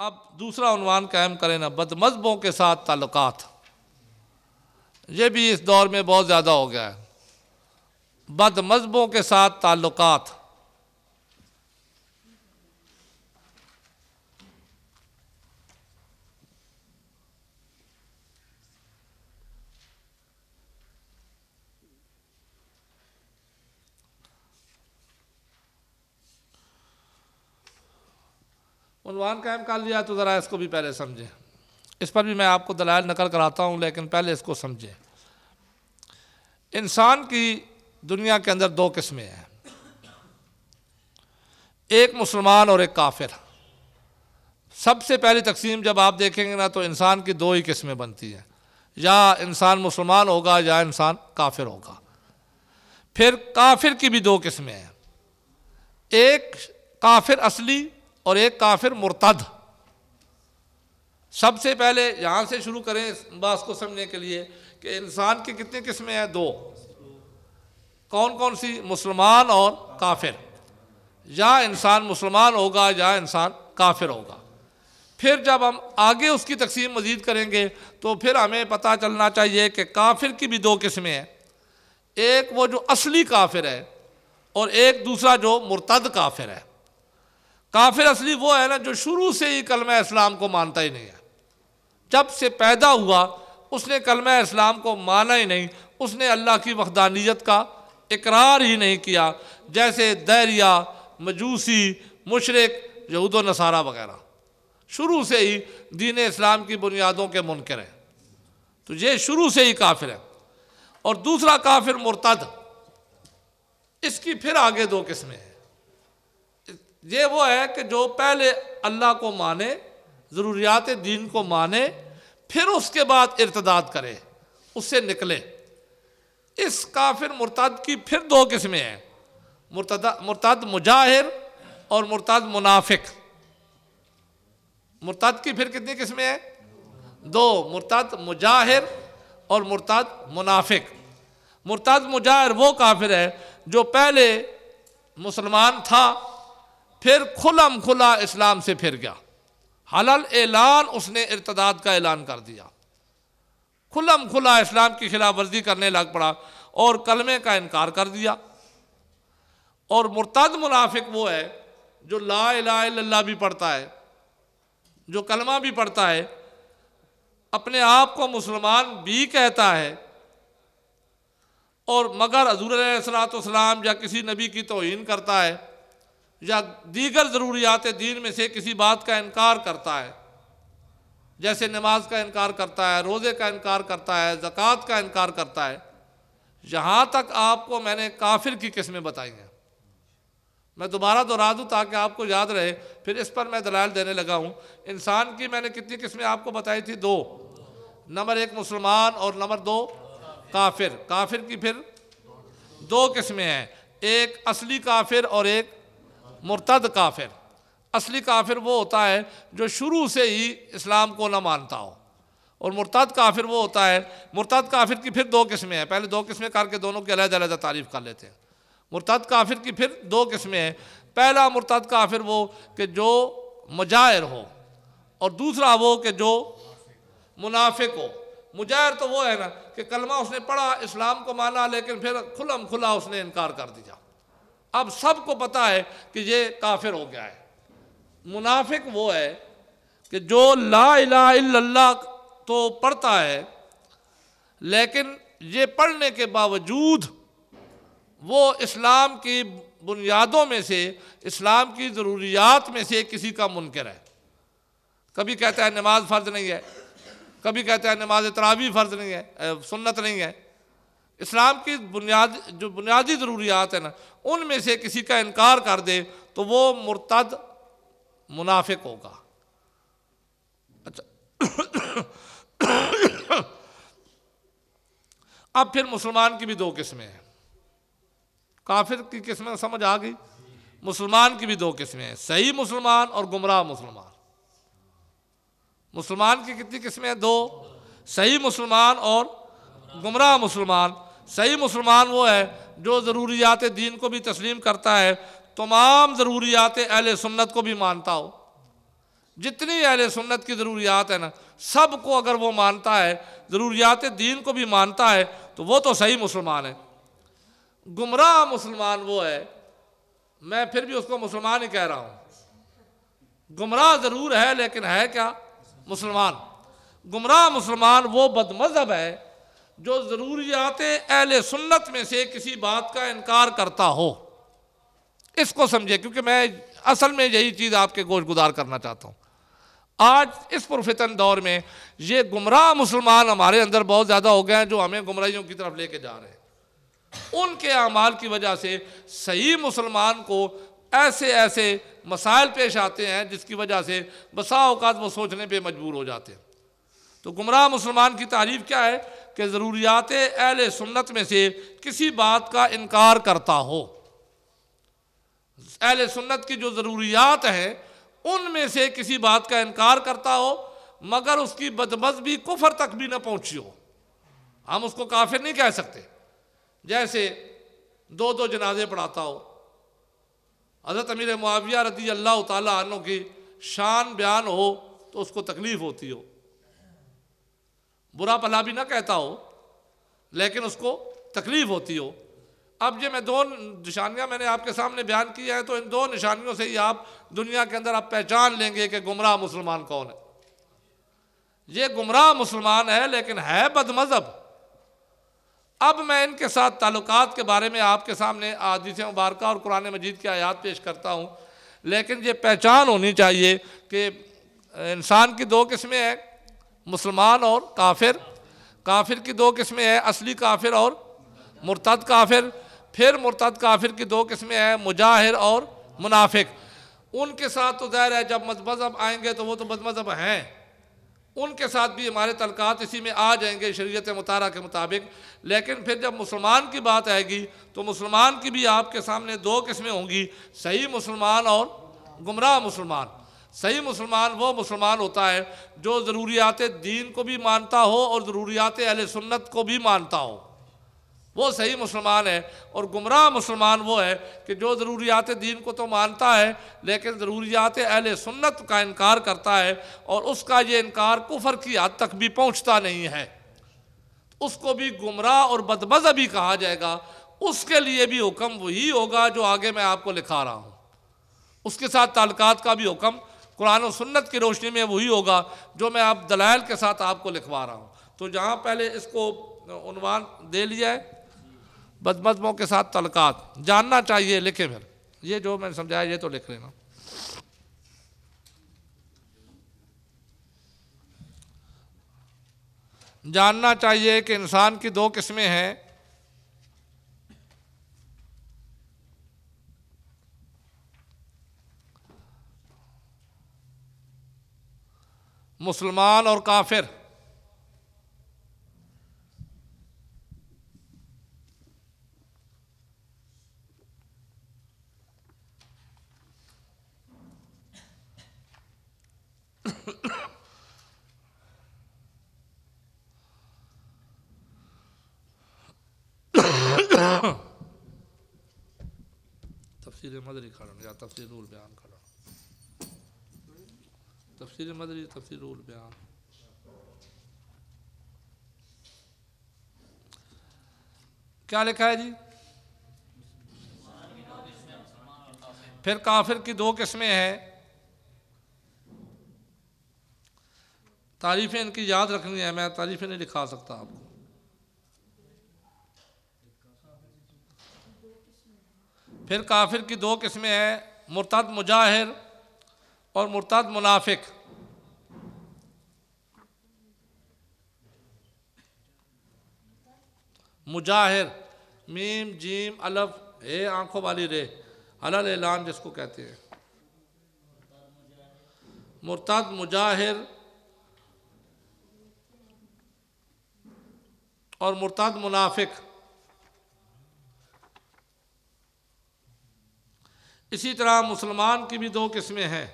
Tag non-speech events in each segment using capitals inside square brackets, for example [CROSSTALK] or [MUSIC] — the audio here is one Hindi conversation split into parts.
अब दूसरा अनुमान कायम करें ना बदमजबों के साथ ताल्लुक ये भी इस दौर में बहुत ज़्यादा हो गया है बदमजबों के साथ ताल्लुकात उनवान कायम कर लिया तो ज़रा इसको भी पहले समझें इस पर भी मैं आपको दलाल नकल कराता हूँ लेकिन पहले इसको समझें इंसान की दुनिया के अंदर दो किस्में हैं एक मुसलमान और एक काफिर सबसे पहली तकसीम जब आप देखेंगे ना तो इंसान की दो ही किस्में बनती हैं या इंसान मुसलमान होगा या इंसान काफिर होगा फिर काफिर की भी दो किस्में हैं एक काफिर असली और एक काफिर मुर्तद सबसे पहले यहाँ से शुरू करें इस बात को समझने के लिए कि इंसान की कितनी किस्में हैं दो कौन कौन सी मुसलमान और काफिर या इंसान मुसलमान होगा या इंसान काफिर होगा फिर जब हम आगे उसकी तकसीम मज़ीद करेंगे तो फिर हमें पता चलना चाहिए कि काफिर की भी दो किस्में हैं एक वो जो असली काफिर है और एक दूसरा जो मुर्तद काफिर है काफिर असली वो है ना जो शुरू से ही कलम इस्लाम को मानता ही नहीं है जब से पैदा हुआ उसने कलम इस्लाम को माना ही नहीं उसने अल्लाह की वहदानियत का इकरार ही नहीं किया जैसे दैरिया मजूसी मुशरक यहूद नसारा वगैरह शुरू से ही दीन इस्लाम की बुनियादों के मुनकर हैं तो ये शुरू से ही काफिर है और दूसरा काफिर मुर्तद इसकी फिर आगे दो किस्में हैं ये वो है कि जो पहले अल्लाह को माने ज़रूरियात दीन को माने फिर उसके बाद इर्तदाद करे उससे निकले इस काफिर मुर्ताद की फिर दो किस्में हैं मुर्तदा मुर्ताद मुजाहिर और मुर्ताद मुनाफिक मुर्ताद की फिर कितनी किस्में हैं दो मुर्ताद मुजाहिर और मुर्ताद मुनाफिक मुर्ताद मुजाहिर वो काफिर है जो पहले मुसलमान था फिर खुलम खुला इस्लाम से फिर गया हलल ऐलान उसने इर्तदाद का ऐलान कर दिया खुलम खुला इस्लाम की खिलाफ वर्जी करने लग पड़ा और कलमे का इनकार कर दिया और मुर्तद मुनाफिक वो है जो ला ला भी पढ़ता है जो कलमा भी पढ़ता है अपने आप को मुसलमान भी कहता है और मगर हजूर सलात या किसी नबी की तोहन करता है या दीगर ज़रूरियात दीन में से किसी बात का इनकार करता है जैसे नमाज का इनकार करता है रोज़े का इनकार करता है ज़क़़त का इनकार करता है यहाँ तक आपको मैंने काफिर की किस्में बताई हैं मैं दोबारा दोहरा दूँ ताकि आपको याद रहे फिर इस पर मैं दलाल देने लगा हूँ इंसान की मैंने कितनी किस्में आपको बताई थी दो नंबर एक मुसलमान और नंबर दो काफिर काफिर की फिर दो किस्में हैं एक असली काफिर और एक मुर्तद काफिर असली काफिर वो होता है जो शुरू से ही इस्लाम को ना मानता हो और मुर्ताद काफिर वो होता है मुर्ताद काफिर की फिर दो किस्में हैं पहले दो किस्में करके दोनों की अलहदा अलहदा तारीफ़ कर लेते हैं मुर्ताद काफिर की फिर दो किस्में हैं पहला मुर्ताद काफिर वो कि जो मुजाहिर हो और दूसरा वो कि जो मुनाफिक हो मुजाहिर तो वो है ना कि कलमा उसने पढ़ा इस्लाम को माना लेकिन फिर खुलम खुला उसने इनकार कर दिया अब सबको पता है कि ये काफिर हो गया है मुनाफिक वो है कि जो ला इला तो पढ़ता है लेकिन ये पढ़ने के बावजूद वो इस्लाम की बुनियादों में से इस्लाम की ज़रूरियात में से किसी का मुनकर है कभी कहता है नमाज फ़र्ज़ नहीं है कभी कहता है नमाज तरावी फ़र्ज़ नहीं है सुन्नत नहीं है इस्लाम की बुनियाद जो बुनियादी ज़रूरियात है ना उनमें से किसी का इनकार कर दे तो वो मुर्तद मुनाफिक होगा अच्छा अब फिर मुसलमान की भी दो किस्में हैं काफिर की किस्में समझ आ गई मुसलमान की भी दो किस्में हैं सही मुसलमान और गुमराह मुसलमान मुसलमान की कितनी किस्में हैं दो सही मुसलमान और गुमराह मुसलमान सही मुसलमान वो है जो ज़रूरियात दीन को भी तस्लीम करता है तमाम ज़रूरियात अहल सुन्नत को भी मानता हो जितनी अहल सुन्नत की ज़रूरियात है ना सब को अगर वो मानता है ज़रूरियात दीन को भी मानता है तो वो तो सही मुसलमान है गुमराह मुसलमान वो है मैं फिर भी उसको मुसलमान ही कह रहा हूँ गुमराह ज़रूर है लेकिन है क्या मुसलमान गुमराह मुसलमान वो बदमज़हब है जो ज़रूरियात अहल सुन्नत में से किसी बात का इनकार करता हो इसको समझे क्योंकि मैं असल में यही चीज़ आपके गोश गुजार करना चाहता हूँ आज इस पुरफितन दौर में ये गुमराह मुसलमान हमारे अंदर बहुत ज़्यादा हो गए हैं जो हमें गुमराहियों की तरफ लेके जा रहे हैं उनके अमाल की वजह से सही मुसलमान को ऐसे ऐसे मसाइल पेश आते हैं जिसकी वजह से बसा अवकात वो सोचने पर मजबूर हो जाते हैं तो गुमराह मुसलमान की तारीफ क्या है कि ज़रूरियात अहल सुन्नत में से किसी बात का इनकार करता हो अहल सुन्नत की जो ज़रूरियात हैं उनमें से किसी बात का इनकार करता हो मगर उसकी बदमजबी कुफर तक भी ना पहुँची हो हम उसको काफिर नहीं कह सकते जैसे दो दो जनाजे पढ़ाता हो हज़रत अमीर मुआविया रदी अल्लाह तु की शान बयान हो तो उसको तकलीफ़ होती हो बुरा भला भी ना कहता हो लेकिन उसको तकलीफ होती हो अब ये मैं दो निशानियाँ मैंने आपके सामने बयान किया है तो इन दो निशानियों से ही आप दुनिया के अंदर आप पहचान लेंगे कि गुमराह मुसलमान कौन है ये गुमराह मुसलमान है लेकिन है बदमजहब अब मैं इनके साथ ताल्लुकात के बारे में आपके सामने आदिश मुबारक और कुरान मजीद की आयात पेश करता हूँ लेकिन ये पहचान होनी चाहिए कि इंसान की दो किस्में हैं मुसलमान और काफिर काफिर की दो किस्में हैं असली काफिर और मुर्तद काफिर फिर मुर्तद काफिर की दो किस्में हैं मुजाहिर और मुनाफिक उनके साथ तो ज़ाहिर है जब मजमज़हब आएंगे तो वो तो मजमज़हब हैं उनके साथ भी हमारे तलकात इसी में आ जाएंगे शरीयत मुतारा के मुताबिक लेकिन फिर जब मुसलमान की बात आएगी तो मुसलमान की भी आपके सामने दो किस्में होंगी सही मुसलमान और गुमराह मुसलमान सही मुसलमान वो मुसलमान होता है जो ज़रूरियात दीन को भी मानता हो और ज़रूरियात अहल सुन्नत को भी मानता हो वो सही मुसलमान है और गुमराह मुसलमान वो है कि जो ज़रूरियात दीन को तो मानता है लेकिन ज़रूरियात अहल सुन्नत का इनकार करता है और उसका ये इनकार कुफर की हद तक भी पहुँचता नहीं है उसको भी गुमराह और भी कहा जाएगा उसके लिए भी हुक्म वही होगा जो आगे मैं आपको लिखा रहा हूँ उसके साथ ताल्लुकात का भी हुक्म कुरान और सुन्नत की रोशनी में वही होगा जो मैं आप दलाल के साथ आपको लिखवा रहा हूँ तो जहाँ पहले इसको उनवान दे लिया है बदमदमों के साथ तलकात जानना चाहिए लिखे फिर ये जो मैंने समझाया ये तो लिख लेना जानना चाहिए कि इंसान की दो किस्में हैं مسلمان اور کافر [COUGHS] تفسير مدری کھڑا یا تفسیر رول بیان کھڑا तफसीर मदरी तफसीर बयान क्या लिखा है जी फिर काफिर की दो किस्में हैं तारीफें इनकी याद रखनी है मैं तारीफें नहीं लिखा सकता आपको फिर काफिर की दो किस्में हैं मुर्तद मुजाहिर और मुर्ताद मुनाफिक मुजाहिर मीम जीम अलफ हे आंखों वाली रे हलल एलान जिसको कहते हैं मुर्ताद मुजाहिर और मुर्ताद मुनाफिक इसी तरह मुसलमान की भी दो किस्में हैं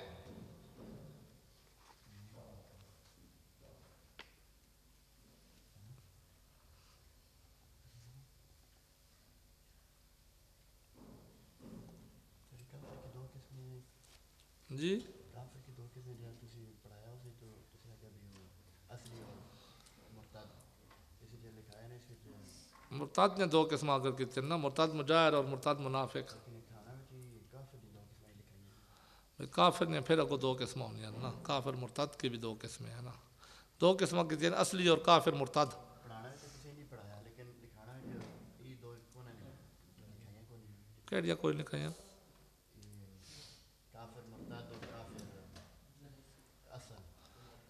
जी ਕਾਫਰ मुर्ताद ने दो किस्म आकर की थी ना मुर्ताद मुजाहिर और मुर्ताद मुनाफिक काफिर ने फिर अगो दो किस्म होनी है ना काफिर मुर्ताद की भी दो किस्में हैं ना दो किस्म की थी असली और काफिर मुर्ताद कहिड़िया कोई कहीं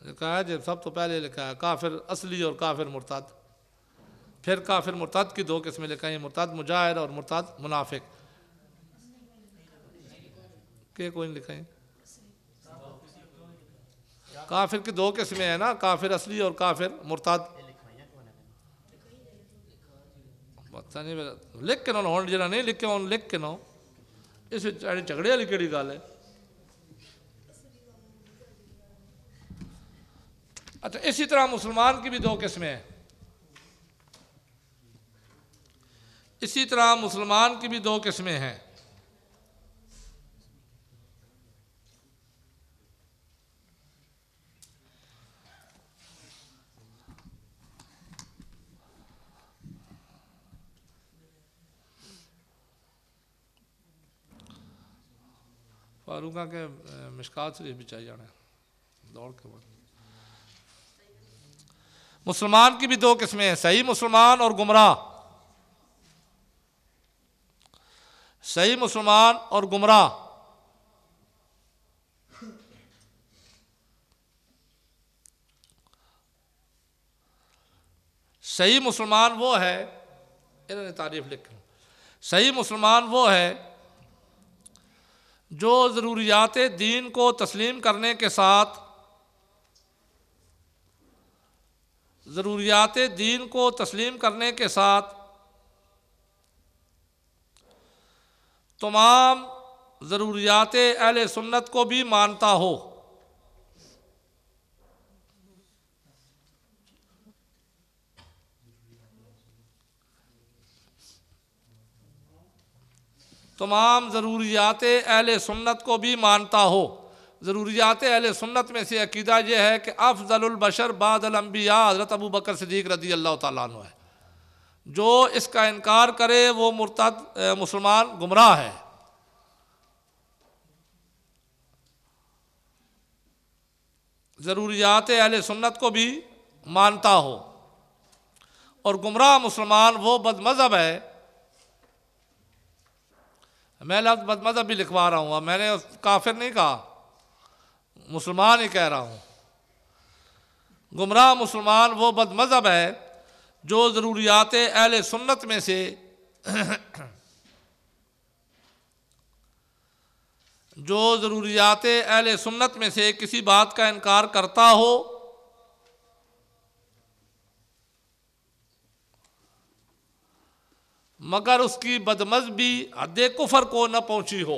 लिखा है जब सब तो पहले लिखा है काफिर असली और काफिर मुर्ताद फिर काफिर मुर्ताद की दो किस्में लिखा है मुर्ताद मुजाहिर और मुर्ताद मुनाफिक के कोई लिखा है काफिर की दो किस्में है ना काफिर असली और काफिर मुर्ताद पता नहीं लिख के ना होने जरा नहीं लिखे होने लिख के ना इस झगड़े वाली कड़ी गल है अच्छा इसी तरह मुसलमान की भी दो किस्में हैं इसी तरह मुसलमान की भी दो किस्में हैं फारूक के मिशकात शरीफ भी चाहिए दौड़ के बाद मुसलमान की भी दो किस्में हैं सही मुसलमान और गुमराह सही मुसलमान और गुमराह सही मुसलमान वो है इन्होंने तारीफ लिख सही मुसलमान वो है जो ज़रूरियात दीन को तस्लीम करने के साथ ज़रूरियात दीन को तस्लीम करने के साथ तमाम ज़रूरियात अहल सुन्नत को भी मानता हो तमाम ज़रूरियात अहल सुन्नत को भी मानता हो ज़रूरियात अहल सुन्नत में से अकीदा यह है कि अफजलबशर बादलम्बिया हज़रत अबू बकर सदीक रदी अल्लाह तु है जो इसका इनकार करे वो मुर्त मुसलमान गुमराह है ज़रूरियात अहल सुन्नत को भी मानता हो और गुमराह मुसलमान वो बदमज़हब है मैं लफ्ज़ बदमज़हब भी लिखवा रहा हूँ मैंने काफिर नहीं कहा मुसलमान ही कह रहा हूँ गुमराह मुसलमान वो बदमज़हब है जो ज़रूरियात अहल सुन्नत में से [CLEARS THROAT] जो ज़रूरियात अहल सुन्नत में से किसी बात का इनकार करता हो मगर उसकी बदमजबी हद कुफर को न पहुंची हो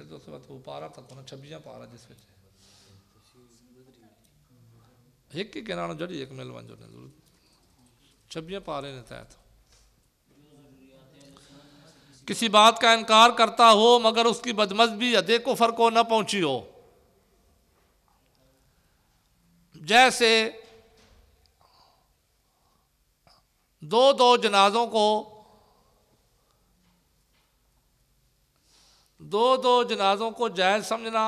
थे तो उस वक्त वो पारा तक उन्हें छब्बियां पारा जिस बिच हिकु ई किराणो जॾहिं हिकु महिल वञिजो पारे ने किसी बात का इनकार करता हो मगर उसकी बदमजबी अदे को फर्क न पहुंची हो जैसे दो दो जनाजों को दो दो जनाजों को जायज समझना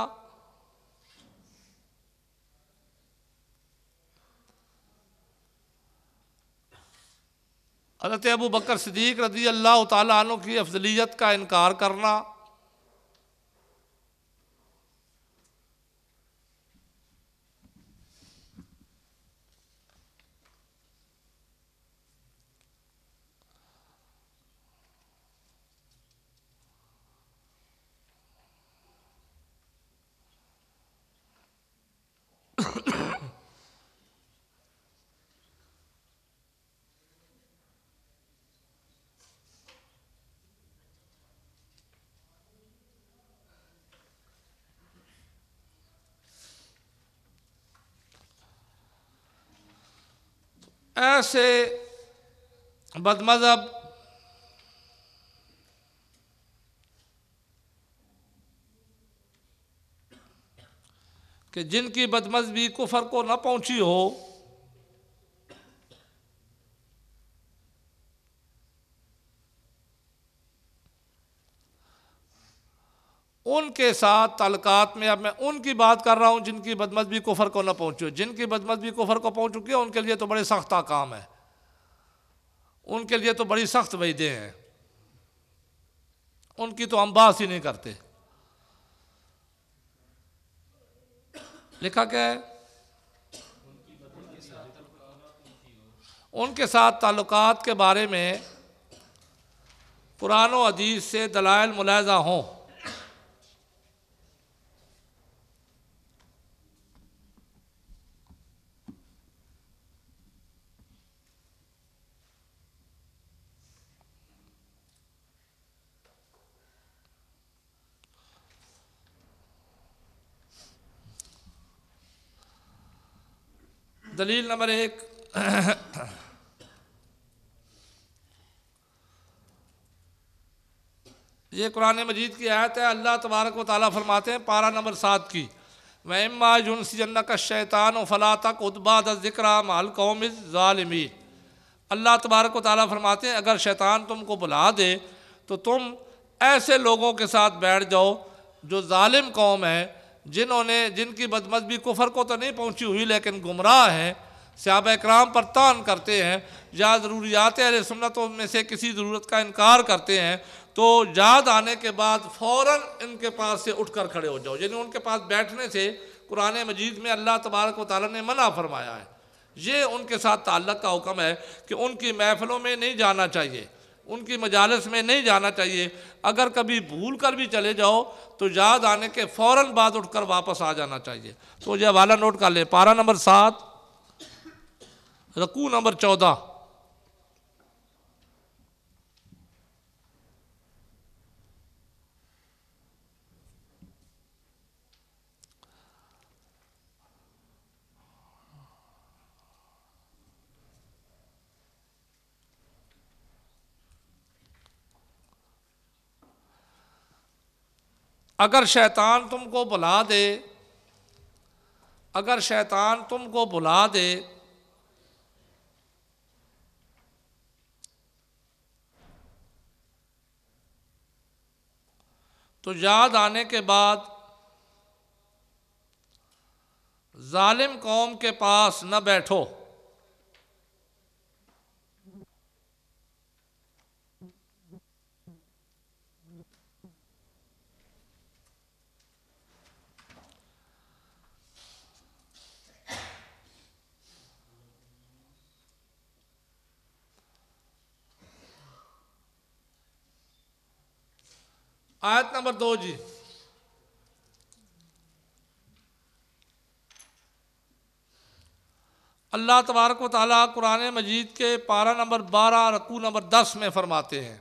हजरत अबू बकर सदीक रजी अल्लाह तु की अफजलियत का इनकार करना ऐसे बदमजहब कि जिनकी बदमजबी कुफर को न पहुंची हो उनके साथ तलकात में अब मैं उनकी बात कर रहा हूँ जिनकी बदमजबी कुफर को न पहुँची जिनकी बदमजबी कुफर को पहुँच चुकी है उनके लिए तो बड़े सख्त काम है उनके लिए तो बड़ी सख्त वहीदे हैं उनकी तो हम बात ही नहीं करते लिखा क्या है उनके साथ ताल्लुकात के बारे में पुरानो अदीज़ से दलाइल मुलायजा हों दलील नंबर एक [CLEARS THROAT] ये कुरान मजीद की आयत है अल्लाह तबारक व ताली फरमाते हैं पारा नंबर सात की वम्मा जुनसी जन्न का शैतान फला तक उत्बाद ज़िक्रा माल कौम ालमी अल्लाह तबारक व ताली फरमाते हैं अगर शैतान तुमको बुला दे तो तुम ऐसे लोगों के साथ बैठ जाओ जो ालिम कौम है जिन्होंने जिनकी बदमजबी कुफर को तो नहीं पहुँची हुई लेकिन गुमराह हैं सहाब कराम पर तान करते हैं या ज़रूरियात सुनतों में से किसी ज़रूरत का इनकार करते हैं तो याद आने के बाद फ़ौर इनके पास से उठ कर खड़े हो जाओ यानी उनके पास बैठने से कुरान मजीद में अल्लाह तबारक वाली ने मना फरमाया है ये उनके साथ ताल्लक का हुक्म है कि उनकी महफ़लों में नहीं जाना चाहिए उनकी मजालस में नहीं जाना चाहिए अगर कभी भूल कर भी चले जाओ तो याद आने के फ़ौर बाद उठकर वापस आ जाना चाहिए तो यह वाला नोट कर ले पारा नंबर सात रकू नंबर चौदह अगर शैतान तुमको बुला दे अगर शैतान तुमको बुला दे तो याद आने के बाद जालिम कौम के पास न बैठो आयत नंबर दो जी अल्लाह तबारक ताली कुरान मजीद के पारा नंबर बारह रकू नंबर दस में फरमाते हैं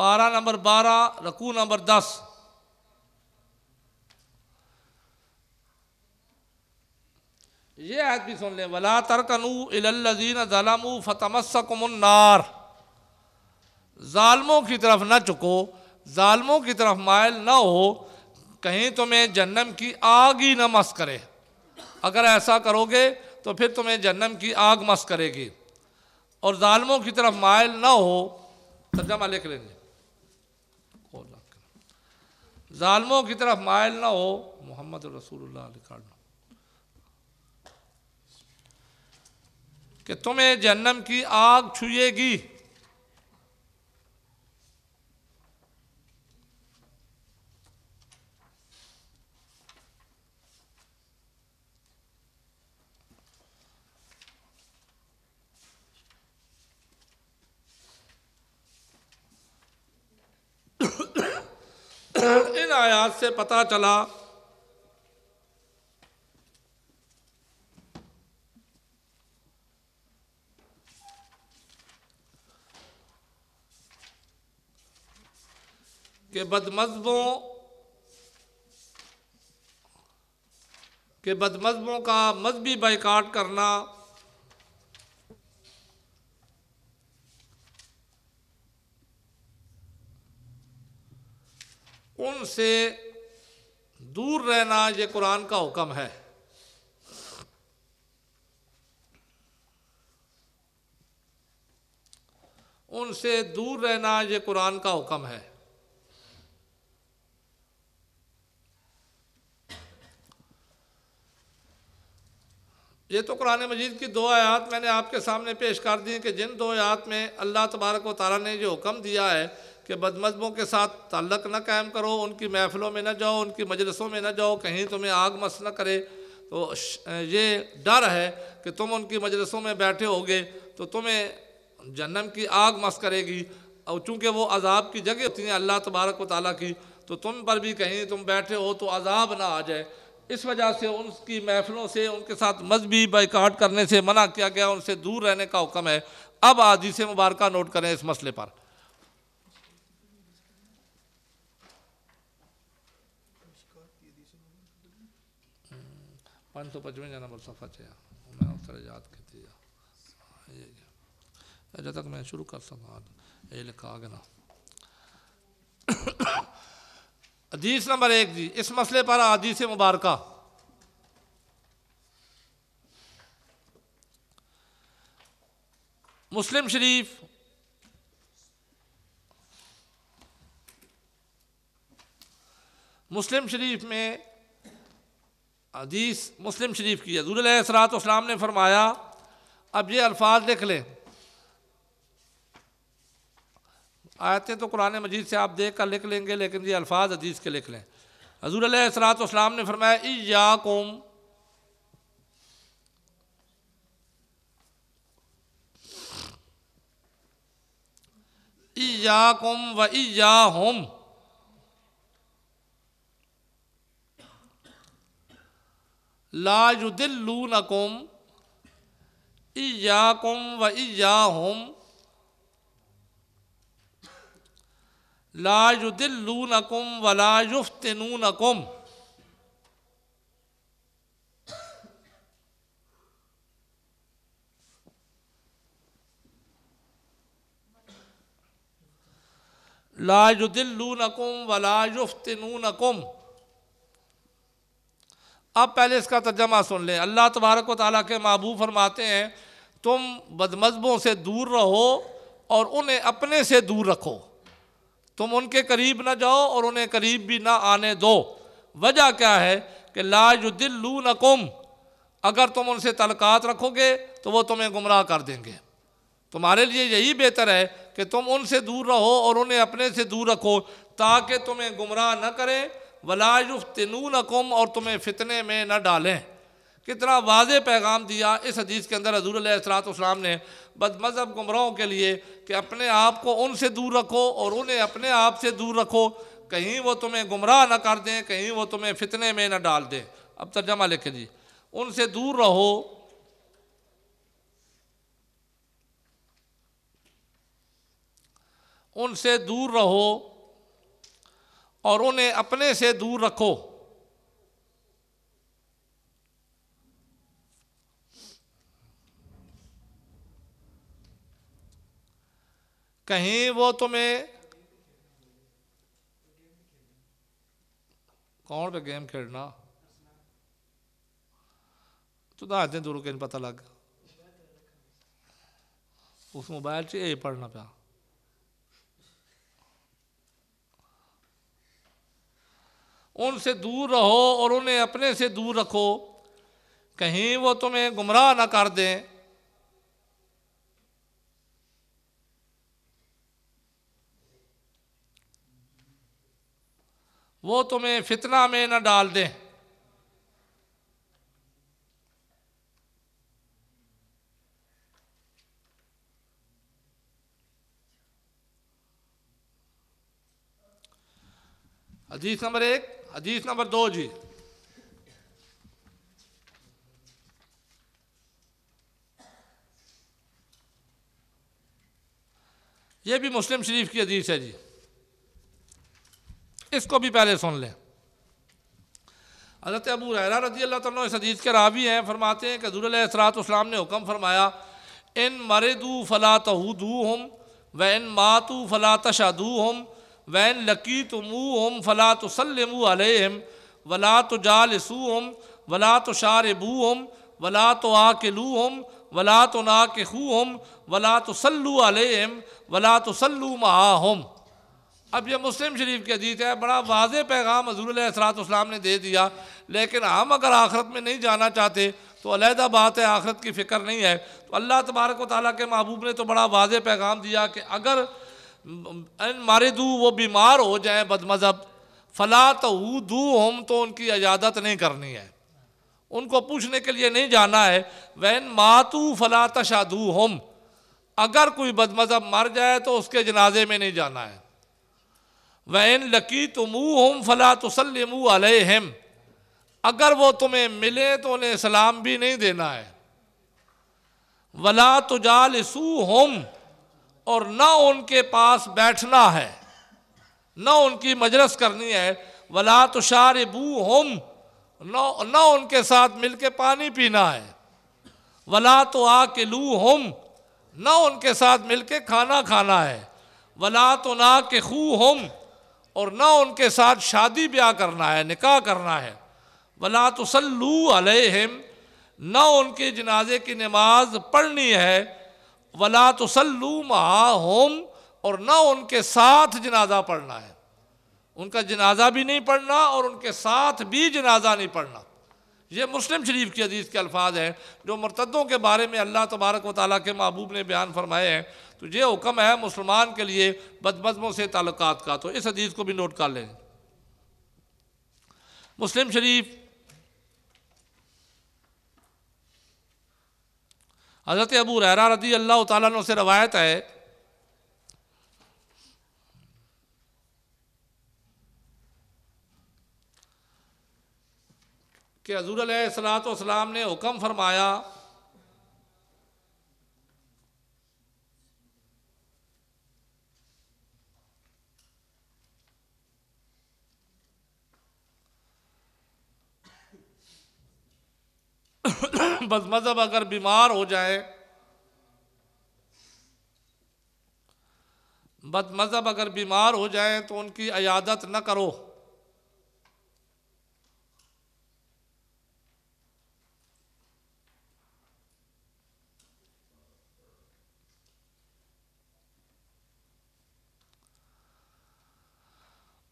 पारा नंबर बारह रकू नंबर दस ये आयत भी सुन लें वला तरकनू इलजीन जलमू फतमस्सकुमन्नार ालमों की तरफ न चुको ालमों की तरफ मायल ना हो कहीं तुम्हें जन्म की आग ही न मस करे अगर ऐसा करोगे तो फिर तुम्हें जन्म की आग मस करेगी और ालमों की तरफ मायल ना हो तर्जमा लिख लेंगे ालमों की तरफ मायल ना हो मोहम्मद रसूल कि तुम्हें जन्म की आग छुएगी इन आयात से पता चला के बदमजबों के बदमजबों का मजहबी बाइकाट करना उनसे दूर रहना ये कुरान का हुक्म है उनसे दूर रहना ये कुरान का हुक्म है ये तो कुरान मजीद की दो आयात मैंने आपके सामने पेश कर दी कि जिन दो आयात में अल्लाह तबारक व तारा ने जो हुक्म दिया है कि बदमजबों के साथ तल्लक न कायम करो उनकी महफ़िलों में न जाओ उनकी मजलसों में न जाओ कहीं तुम्हें आग मस न करे तो ये डर है कि तुम उनकी मजलसों में बैठे होगे तो तुम्हें जन्म की आग मस करेगी और चूँकि वो अजाब की जगह होती हैं अल्लाह तबारक व ताली की तो तुम पर भी कहीं तुम बैठे हो तो अजाब ना आ जाए इस वजह से उनकी महफिलों से उनके साथ मजहबी बैकाट करने से मना किया गया उनसे दूर रहने का हुक्म है अब आदि से मुबारक नोट करें इस मसले पर पंज सौ पंजवंजाह नंबर सफ़ा ते आहे मां उतर यादि कई आहे तक मैं शुरू कर सघां हा हे लिखा अॻियां अदीस नंबर एक जी इस मसले पर आदीस मुबारक मुस्लिम शरीफ मुस्लिम शरीफ में हदीस मुस्लिम शरीफ की हजूर सलाम ने फरमाया अब ये अल्फाज लिख लें आयते तो कुरान मजीद से आप देख कर लिख लेंगे लेकिन ये अल्फाज हदीस के लिख लें हजूर सलाम ने फरमाया या कुम इयाकुम व इया हम لا يدلونكم إياكم وإياهم لا يدلونكم ولا يفتنونكم لا يدلونكم ولا يفتنونكم अब पहले इसका तर्जमा सुन लें अल्लाह तबारक व के महबूब फरमाते हैं तुम बदमजबों से दूर रहो और उन्हें अपने से दूर रखो तुम उनके करीब ना जाओ और उन्हें करीब भी ना आने दो वजह क्या है कि लाजुदिल्लू नकुम अगर तुम उनसे तलकात रखोगे तो वो तुम्हें गुमराह कर देंगे तुम्हारे लिए यही बेहतर है कि तुम उनसे दूर रहो और उन्हें अपने से दूर रखो ताकि तुम्हें गुमराह न करें वलायुफ्तनून कम और तुम्हें फितने में न डालें कितना वाज पैगाम दिया इस हदीस के अंदर हजूर सलाम ने बद मज़हब गुमराहों के लिए कि अपने आप को उनसे दूर रखो और उन्हें अपने आप से दूर रखो कहीं वो तुम्हें गुमराह न कर दें कहीं वो तुम्हें फितने में न डाल दें अब तर्जमा लिख दी उनसे दूर रहो उनसे दूर रहो और उन्हें अपने से दूर रखो कहीं वो तुम्हें कौन पे गेम खेलना तो दस दिन दूर के पता लग उस मोबाइल से यही पढ़ना पा उनसे दूर रहो और उन्हें अपने से दूर रखो कहीं वो तुम्हें गुमराह ना कर दें वो तुम्हें फितना में ना डाल दें हदीस नंबर एक हदीस नंबर दो जी ये भी मुस्लिम शरीफ की हदीस है जी इसको भी पहले सुन लें हज़रत अबू रहरा रजी अल्लाह तु इस हदीस के रावी हैं फरमाते हैं कि हजूरसरातम ने हुक्म फरमाया इन मरे दू फ़ला तहदू हम व इन मातू फ़ला तशादू हम वैन लकी तो मुँह फ़ला तो सलम अलहम वला तो सूम वला तो शारबूम वला तो आकलूम वला तो नाकूम वला तो सल्लु अलम वला तो सल्लु महाम अब यह मुस्लिम शरीफ के अजीत है बड़ा वाज पैगाम हजूरसलाम ने दे दिया लेकिन हम अगर आखरत में नहीं जाना चाहते तो अलहदा बात है आखरत की फ़िक्र नहीं है तो अल्लाह तबारक वाली के महबूब ने तो बड़ा वाज पैगाम दिया कि अगर मारे दू वो बीमार हो जाए बदमजहब फला तो दू हम तो उनकी इजादत नहीं करनी है उनको पूछने के लिए नहीं जाना है वैन मातू फला तशादू हम अगर कोई बदमजहब मर जाए तो उसके जनाजे में नहीं जाना है वैन लकी तुमू हम फला तसलमू अलहम अगर वो तुम्हें मिले तो उन्हें सलाम भी नहीं देना है वला तुजालसू हम और ना उनके पास बैठना है ना उनकी मजरस करनी है वला तुषार बू होम न उनके साथ मिल के पानी पीना है वला तो आ के लू होम न उनके साथ मिल के खाना खाना है वला तो ना के खू होम और न उनके साथ शादी ब्याह करना है निकाह करना है वला तो सल्लू अलम न उनके जनाजे की नमाज पढ़नी है वला तो सल्लूमा होम और ना उनके साथ जनाजा पढ़ना है उनका जनाजा भी नहीं पढ़ना और उनके साथ भी जनाजा नहीं पढ़ना ये मुस्लिम शरीफ की अदीज़ के अल्फाज हैं जो मरतदों के बारे में अल्लाह तबारक व ताली के महबूब ने बयान फरमाए हैं तो ये हुक्म है मुसलमान के लिए बदमजमों से ताल्लुक का तो इस अदीज़ को भी नोट कर लें मुस्लिम शरीफ हज़रत अबू रहरा रदी अल्लाह तु से रवायत है कि हजूर सलात ने हुक्म फरमाया [COUGHS] बस मजहब अगर बीमार हो जाए बद मज़हब अगर बीमार हो जाए तो उनकी अयादत न करो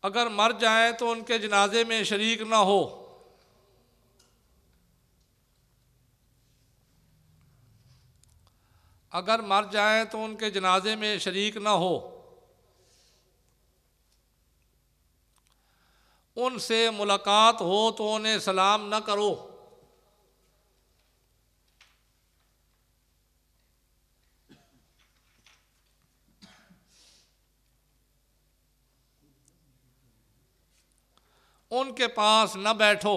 अगर मर जाए तो उनके जनाजे में शरीक ना हो अगर मर जाएं तो उनके जनाजे में शरीक ना हो उनसे मुलाकात हो तो उन्हें सलाम न करो उनके पास न बैठो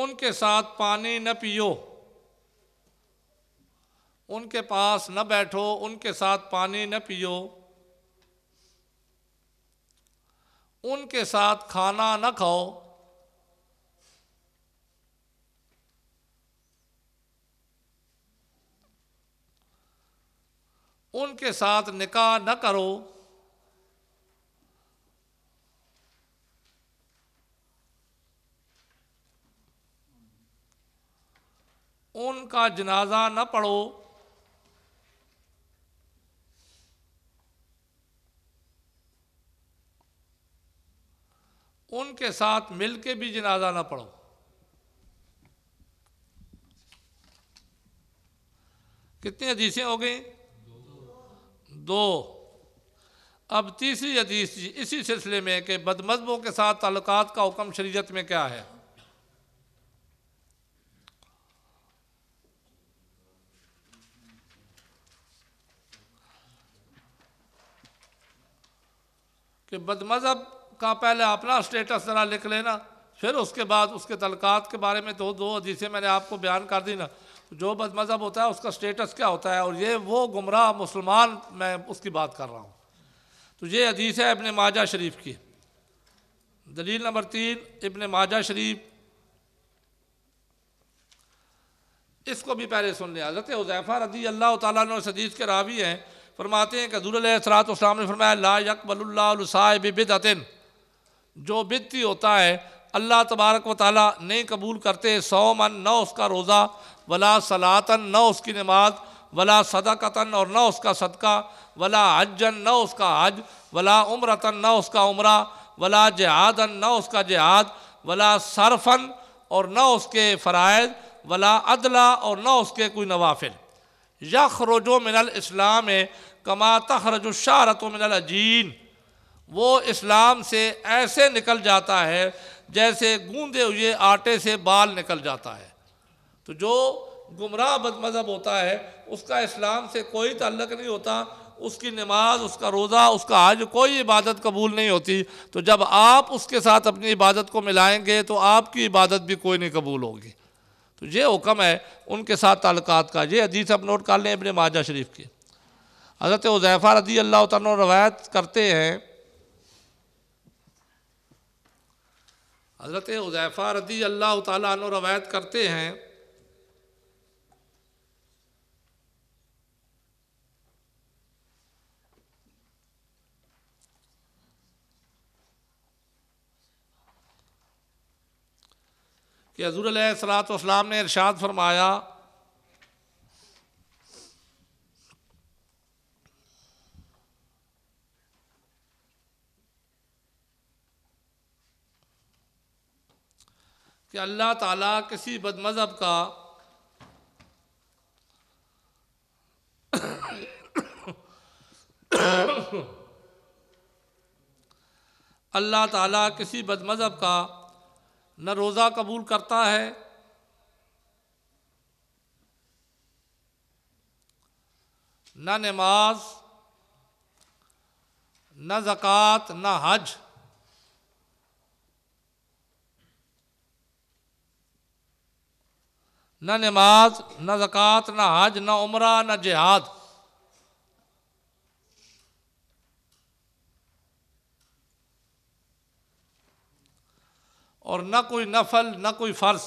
उनके साथ पानी न पियो उनके पास न बैठो उनके साथ पानी न पियो उनके साथ खाना न खाओ उनके साथ निकाह न करो उनका जनाजा न पढ़ो उनके साथ मिलके भी जनाजा ना पढ़ो कितनी हदीसें हो गई दो।, दो अब तीसरी हदीस इसी सिलसिले में कि बदमजबों के साथ ताल्लुकात का हुक्म शरीयत में क्या है कि बदमज़हब का पहले अपना स्टेटस ज़रा लिख लेना फिर उसके बाद उसके तलक़ात के बारे में तो दो हदीसें मैंने आपको बयान कर दी ना तो जो बदमज़हब होता है उसका स्टेटस क्या होता है और ये वो गुमराह मुसलमान मैं उसकी बात कर रहा हूँ तो ये हदीस है इबन माजा शरीफ की दलील नंबर तीन इबन माजा शरीफ इसको भी पहले सुन लिया हज़रत हुजैफ़ा रदी अल्लाह तदीस के रावी हैं फरमाते हैं कदूरसरातम ने फरमाया ला यकबल्लासाब बिदतिन जो बिदती होता है अल्लाह तबारक व ताली नहीं कबूल करते सौ मन न उसका रोज़ा वला सलातन न उसकी नमाज वला सदाकतन और न उसका सदका वला हजन न उसका हज वला उम्रतन न उसका उम्र वला जहादन न उसका जहाद वला सरफन और न उसके फ़रज़ वला अदला और न उसके कोई नवाफिल यखरजो मिनल इस्लाम कमा तखरज शारत मिनल अजीन वो इस्लाम से ऐसे निकल जाता है जैसे गूंदे हुए आटे से बाल निकल जाता है तो जो गुमराह बद मज़हब होता है उसका इस्लाम से कोई तल्लक नहीं होता उसकी नमाज उसका रोज़ा उसका हज कोई इबादत कबूल नहीं होती तो जब आप उसके साथ अपनी इबादत को मिलाएंगे तो आपकी इबादत भी कोई नहीं कबूल होगी तो ये हुक्म है उनके साथ ताल्लुकात का ये अदीस आप नोट कर लें अपने माजा शरीफ के हज़रत उजैफ़ा रदी अल्लाह तवायत रवायत करते हैं हज़रत उजैफ़ा रदी अल्लाह तन रवायत करते हैं कि हजूर सलातम ने इरशाद फरमाया कि अल्लाह ताला किसी बदमज़हब का अल्लाह ताला किसी बदमज़हब का न रोज़ा कबूल करता है न नमाज न ज़क़़त न हज न नमाज न ज़क़़त न हज न उम्र न जिहाद और न कोई नफल न कोई फर्ज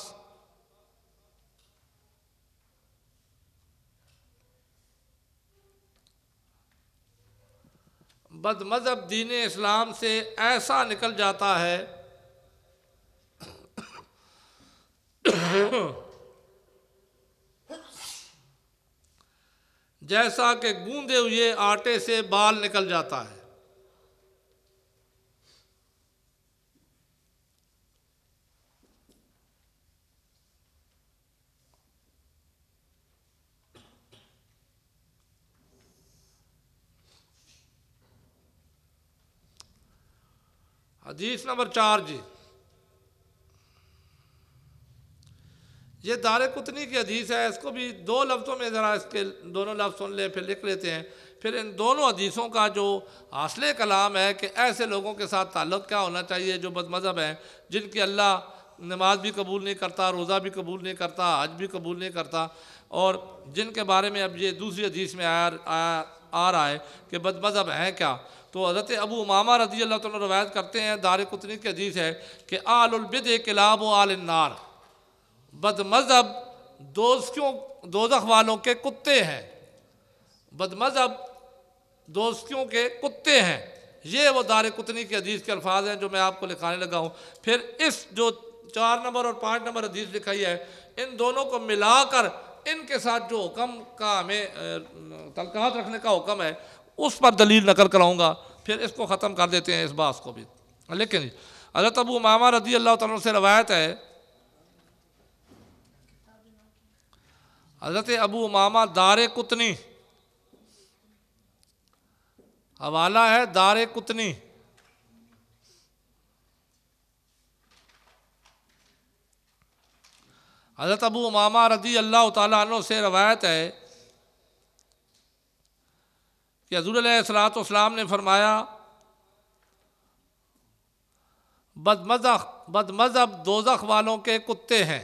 बदमजहब दीन इस्लाम से ऐसा निकल जाता है जैसा कि गूंदे हुए आटे से बाल निकल जाता है हदीस नंबर चार जी ये दार कुतनी की हदीस है इसको भी दो लफ्ज़ों में ज़रा इसके दोनों लफ्ज़ सुन लें फिर लिख लेते हैं फिर इन दोनों हदीसों का जो हासिल कलाम है कि ऐसे लोगों के साथ ताल्लुक़ क्या होना चाहिए जो बदमज़हब हैं जिनकी अल्लाह नमाज भी कबूल नहीं करता रोज़ा भी कबूल नहीं करता हज भी कबूल नहीं करता और जिनके बारे में अब ये दूसरी हदीस में आया आया आ रहा है कि बद मजहब हैं क्या तो हज़रत अबू उमामा रजी अल्लाह तुम रवायत करते हैं दार कुतनी के अजीज़ है कि आलबिद किलाब आलनार बदमज़हब दोस्तियों दोजख वालों के कुत्ते हैं बद मजहब दोस्तियों के कुत्ते हैं ये वो दार कुतनी के अजीज़ के अल्फाज हैं जो मैं आपको लिखाने लगा हूँ फिर इस जो चार नंबर और पाँच नंबर अजीज़ लिखाई है इन दोनों को मिलाकर इनके साथ जो हुक्म का हमें तलकात रखने का हुक्म है उस पर दलील नकल कराऊँगा फिर इसको ख़त्म कर देते हैं इस बात को भी लेकिन हजरत अबू मामा रदी अल्लाह तु से रवायत है हजरत अबू मामा दार कुतनी हवाला है दार कुतनी हज़रत अबू मामा रदी अल्लाह तु से रवायत है कि हजूर ने फरमाया बदमजह बदमजहब दोजख वालों के कुत्ते हैं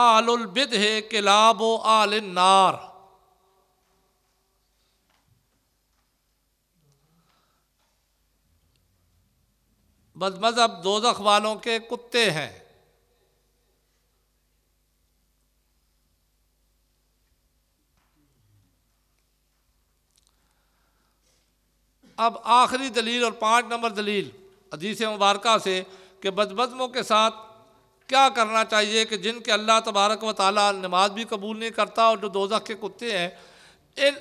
आलबिद है किलाब आल नार बदमजहब दोजख वालों के कुत्ते हैं अब आखिरी दलील और पाँच नंबर दलील अदीस मुबारक से कि बदबदमों के साथ क्या करना चाहिए कि जिनके अल्लाह तबारक व ताली नमाज भी कबूल नहीं करता और जो दोजा के कुत्ते हैं इन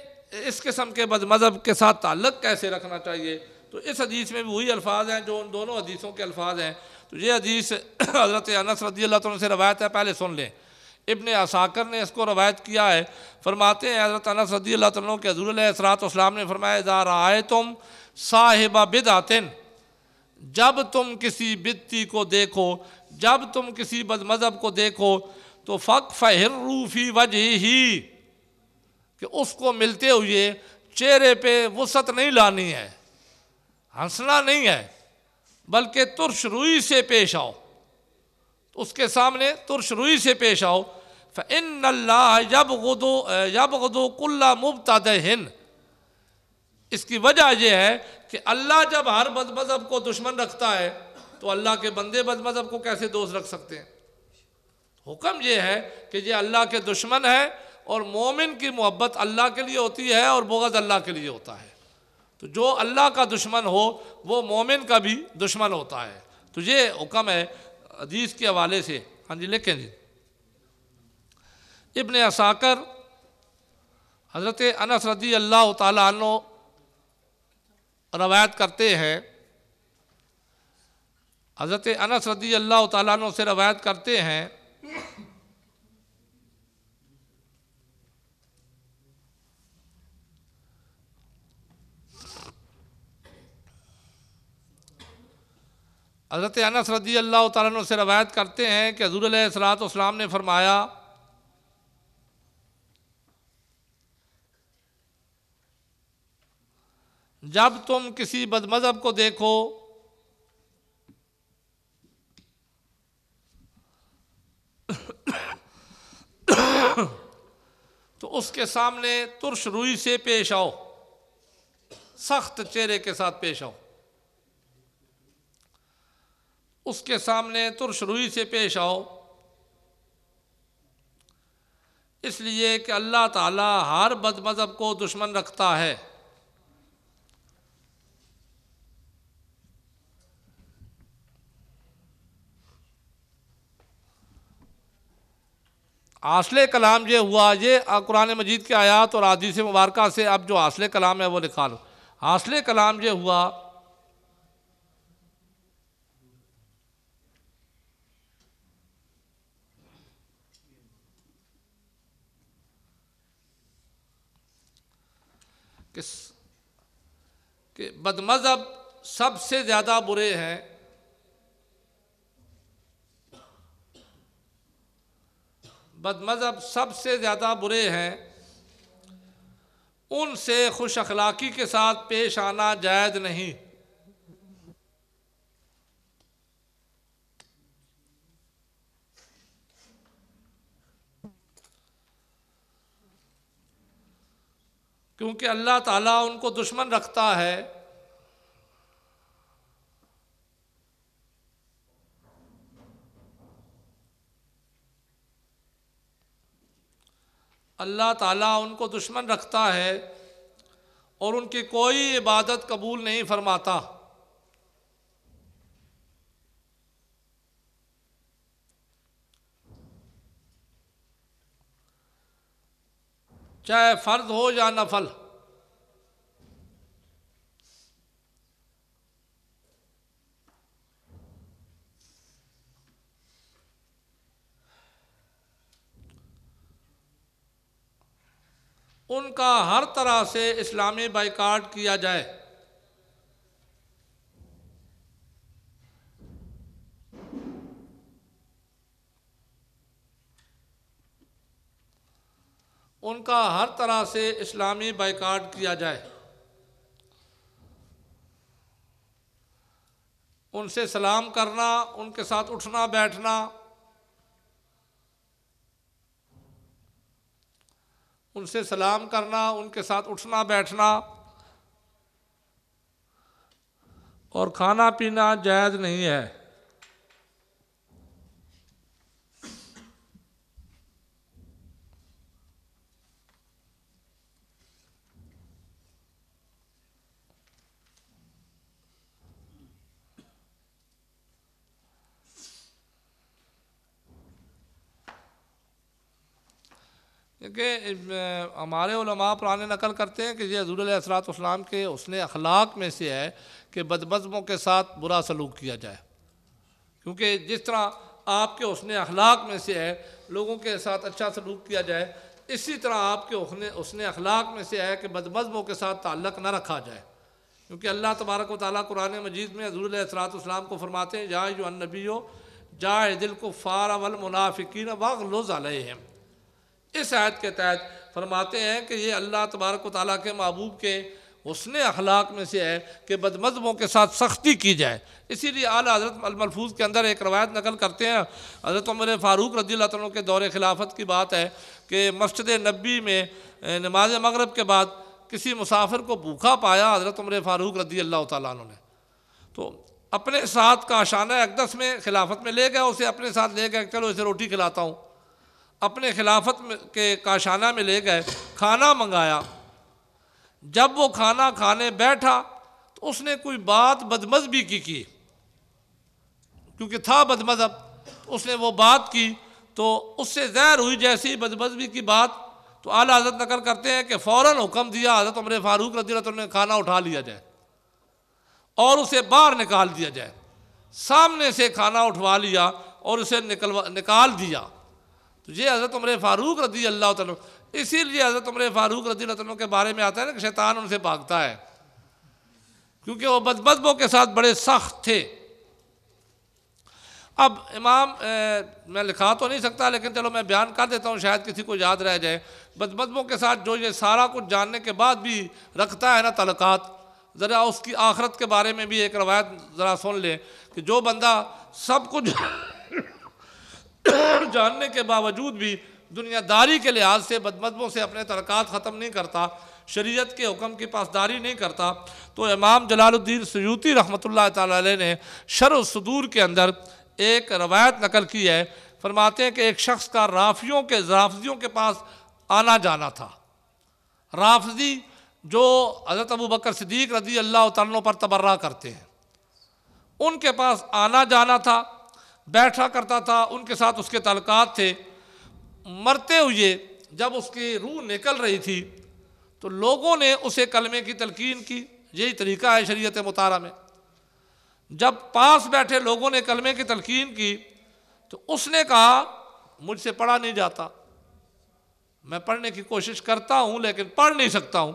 इस किस्म के बदमज़हब के साथ ताल्लक कैसे रखना चाहिए तो इस अदीस में भी वही अल्फाज हैं जो उन दोनों हदीसों के अल्फाज हैं तो ये हदीस [COUGHS] हज़रत अनस रदी अल्लाह से रवायत है पहले सुन लें इबन असाकर ने इसको रवायत किया है फरमाते हैं हज़रत सदी तन के हजूरसरातम ने फरमाया जा रहा है तुम साहिबा बिदातिन जब तुम किसी बित्ती को देखो जब तुम किसी बदमज़हब को देखो तो फ़क फ़हर रूफ़ी वजह ही कि उसको मिलते हुए चेहरे पे वसत नहीं लानी है हंसना नहीं है बल्कि तुरश रुई से पेश आओ उसके सामने तुरश रुई से पेश आओ फ़िन अल्लाह जब गदो कुल्ला मुबतद हिन इसकी वजह यह है कि अल्लाह जब हर बद मज़हब को दुश्मन रखता है तो अल्लाह के बंदे बद मज़हब को कैसे दोस्त रख सकते हैं हुक्म यह है कि ये अल्लाह के दुश्मन है और मोमिन की मोहब्बत अल्लाह के लिए होती है और बोगज अल्लाह के लिए होता है तो जो अल्लाह का दुश्मन हो वो मोमिन का भी दुश्मन होता है तो ये हुक्म है हदीस के हवाले से हाँ जी लिखें जी इबन असाकर हज़रत अनस रदी अल्लाह तु रवायत करते हैं हज़रत अनस रदी अल्लाह तु से रवायत करते हैं हज़रत अनस रदी अल्लाह तु से रवायत करते हैं कि हजूर सलातम ने फरमाया जब तुम किसी बदमज़हब को देखो तो उसके सामने तुरश रुई से पेश आओ सख्त चेहरे के साथ पेश आओ उसके सामने रुई से पेश आओ इसलिए कि अल्लाह ताला हर बद मज़हब को दुश्मन रखता है आसले कलाम ये हुआ ये कुरान मजीद के आयात और आदि से मुबारक से अब जो आसले कलाम है वो निकालो आसले कलाम ये हुआ बदमज़हब सबसे ज़्यादा बुरे हैं बदमज़हब सबसे ज़्यादा बुरे हैं उनसे खुश अखलाक़ी के साथ पेश आना जायज़ नहीं क्योंकि अल्लाह ताला उनको दुश्मन रखता है अल्लाह ताला उनको दुश्मन रखता है और उनकी कोई इबादत कबूल नहीं फरमाता चाहे फ़र्ज हो या नफल उनका हर तरह से इस्लामी बाइकाट किया जाए उनका हर तरह से इस्लामी बाइकाट किया जाए उनसे सलाम करना उनके साथ उठना बैठना उनसे सलाम करना उनके साथ उठना बैठना और खाना पीना जायज़ नहीं है क्योंकि हमारे पुराने नकल करते हैं कि ये हजूरसलातम के उसने अखलाक में से है कि बदमजमों के साथ बुरा सलूक किया जाए क्योंकि जिस तरह आपके उसने अखलाक में से है लोगों के साथ अच्छा सलूक किया जाए इसी तरह आपके उसने उसने अखलाक में से है कि बदमजमों के साथ ताल्लक न रखा जाए क्योंकि अल्लाह तबारक वाली कुरान मजीद में हजूरसलातम को फ़रमाते हैं जहाँ जो अनबी हो जा दिल को फ़ार अवल मुनाफिकीन वाग लोज़ अलहम इस आयत के तहत फरमाते हैं कि ये अल्लाह तबारक ताली के महबूब के हसन अखलाक में से है कि बदमजमों के साथ सख्ती की जाए इसीलिए आला हज़रत अलमलफूज के अंदर एक रवायत नकल करते हैं हज़रत उम्र फ़ारूक रजी तनों के दौरे खिलाफत की बात है कि मस्जिद नबी में नमाज मगरब के बाद किसी मुसाफिर को भूखा पाया हज़रत उमर फ़ारूक रदी अल्लाह तु ने तो अपने साथ का आशाना अकदस में खिलाफत में ले गया उसे अपने साथ ले गया चलो इसे रोटी खिलाता हूँ अपने खिलाफत में, के काशाना में ले गए खाना मंगाया जब वो खाना खाने बैठा तो उसने कोई बात भी की की क्योंकि था बदमजहब तो उसने वो बात की तो उससे जहर हुई जैसी बदमजहबी की बात तो आला हजरत नकल करते हैं कि फ़ौर हुक्म दिया हजरत उम्र फारूक रजी तो ने खाना उठा लिया जाए और उसे बाहर निकाल दिया जाए सामने से खाना उठवा लिया और उसे निकलवा निकाल दिया तो ये हज़रत उम्र फ़ारूक रदी अल्लाह तन इसीलिए हज़रत उम्र फ़ारूक रदी तन के बारे में आता है ना कि शैतान उनसे भागता है क्योंकि वह बदबदबों के साथ बड़े सख्त थे अब इमाम ए, मैं लिखा तो नहीं सकता लेकिन चलो मैं बयान कर देता हूँ शायद किसी को याद रह जाए बदमदबों के साथ जो ये सारा कुछ जानने के बाद भी रखता है ना तलक़ात ज़रा उसकी आखरत के बारे में भी एक रवायत ज़रा सुन लें कि जो बंदा सब कुछ जानने के बावजूद भी दुनियादारी के लिहाज से बदमदबों से अपने तरक़ात ख़त्म नहीं करता शरीयत के हुक्म की पासदारी नहीं करता तो इमाम जलालुद्दीन सयूती रहमत ला ने शर सदूर के अंदर एक रवायत नकल की है फरमाते हैं कि एक शख्स का राफियों के राफजियों के पास आना जाना था राफजी जो हज़रत अबू बकर सिद्दीक रदी अल्लाह तन पर तबर्रा करते हैं उनके पास आना जाना था बैठा करता था उनके साथ उसके तलक़ात थे मरते हुए जब उसकी रूह निकल रही थी तो लोगों ने उसे कलमे की तलकिन की यही तरीका है शरीयत मुतारा में जब पास बैठे लोगों ने कलमे की तलकिन की तो उसने कहा मुझसे पढ़ा नहीं जाता मैं पढ़ने की कोशिश करता हूँ लेकिन पढ़ नहीं सकता हूँ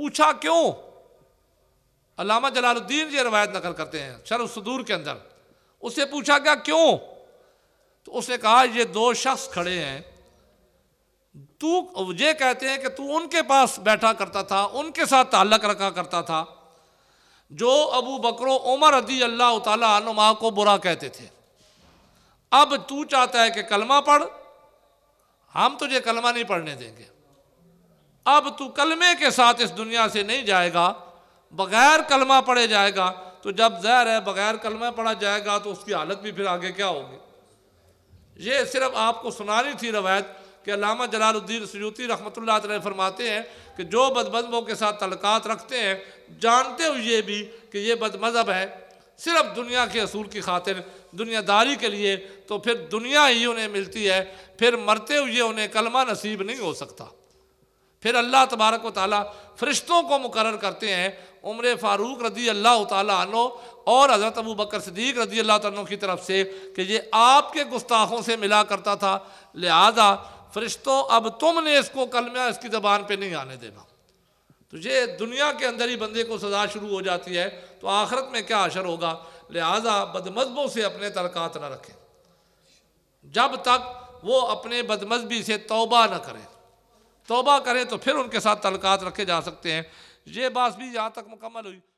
पूछा क्यों अलामा जलालुद्दीन ये रवायत नकल करते हैं शरसदूर के अंदर उससे पूछा गया क्यों तो उसने कहा ये दो शख्स खड़े हैं तू ये कहते हैं कि तू उनके पास बैठा करता था उनके साथ ताल्लक रखा करता था जो अबू बकरो उमर अदी अल्लाह तुमा को बुरा कहते थे अब तू चाहता है कि कलमा पढ़ हम तुझे कलमा नहीं पढ़ने देंगे अब तू कलमे के साथ इस दुनिया से नहीं जाएगा बगैर कलमा पढ़े जाएगा तो जब जहर है बग़ैर कलमा पढ़ा जाएगा तो उसकी हालत भी फिर आगे क्या होगी ये सिर्फ आपको सुनानी थी रवायत कि अलामा जलालुद्दीन सयूती रहमत फरमाते हैं कि जो बदमजबों के साथ तलकात रखते हैं जानते हुए भी कि ये बदमजहब है सिर्फ दुनिया के असूल की खातिर दुनियादारी के लिए तो फिर दुनिया ही उन्हें मिलती है फिर मरते हुए उन्हें कलमा नसीब नहीं हो सकता फिर अल्लाह तबारक व ताली फ़रिश्तों को मुकर करते हैं उम्र फ़ारूक रजी अल्लाह तनो और हज़रत अबू बकर सदीक रजी अल्लाह तु की तरफ से कि ये आपके गुस्ताखों से मिला करता था लिहाजा फरिश्तों अब तुमने इसको कलमा इसकी ज़बान पर नहीं आने देना तो ये दुनिया के अंदर ही बंदे को सज़ा शुरू हो जाती है तो आखिरत में क्या असर होगा लिहाजा बदमजबों से अपने तलकात ना रखें जब तक वो अपने बदमजबी से तोबा न करें तोबा करें तो फिर उनके साथ तलकात रखे जा सकते हैं ये बात भी यहाँ तक मुकम्मल हुई